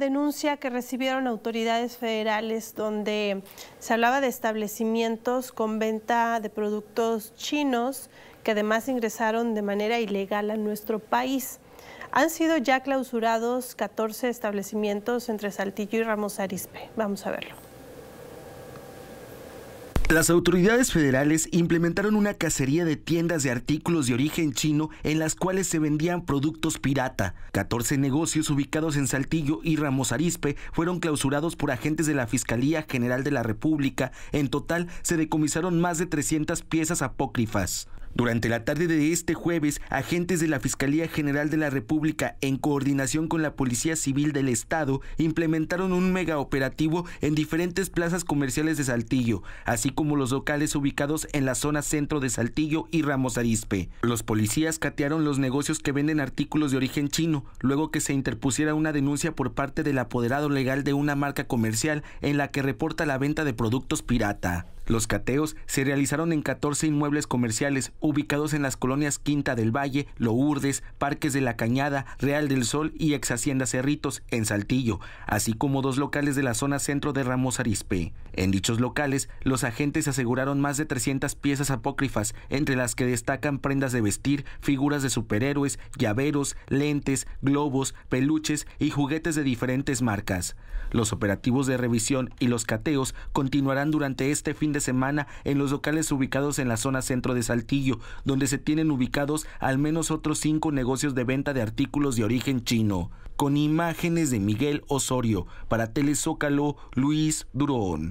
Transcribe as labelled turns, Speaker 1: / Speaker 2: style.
Speaker 1: denuncia que recibieron autoridades federales donde se hablaba de establecimientos con venta de productos chinos que además ingresaron de manera ilegal a nuestro país. Han sido ya clausurados 14 establecimientos entre Saltillo y Ramos Arispe. Vamos a verlo.
Speaker 2: Las autoridades federales implementaron una cacería de tiendas de artículos de origen chino en las cuales se vendían productos pirata. 14 negocios ubicados en Saltillo y Ramos Arizpe fueron clausurados por agentes de la Fiscalía General de la República. En total se decomisaron más de 300 piezas apócrifas. Durante la tarde de este jueves, agentes de la Fiscalía General de la República, en coordinación con la Policía Civil del Estado, implementaron un megaoperativo en diferentes plazas comerciales de Saltillo, así como los locales ubicados en la zona centro de Saltillo y Ramos Arizpe. Los policías catearon los negocios que venden artículos de origen chino, luego que se interpusiera una denuncia por parte del apoderado legal de una marca comercial en la que reporta la venta de productos pirata. Los cateos se realizaron en 14 inmuebles comerciales ubicados en las colonias Quinta del Valle, Lourdes, Parques de la Cañada, Real del Sol y ex Hacienda Cerritos, en Saltillo, así como dos locales de la zona centro de Ramos Arispe. En dichos locales, los agentes aseguraron más de 300 piezas apócrifas, entre las que destacan prendas de vestir, figuras de superhéroes, llaveros, lentes, globos, peluches y juguetes de diferentes marcas. Los operativos de revisión y los cateos continuarán durante este fin de semana en los locales ubicados en la zona centro de Saltillo, donde se tienen ubicados al menos otros cinco negocios de venta de artículos de origen chino. Con imágenes de Miguel Osorio, para Telezócalo, Luis Durón.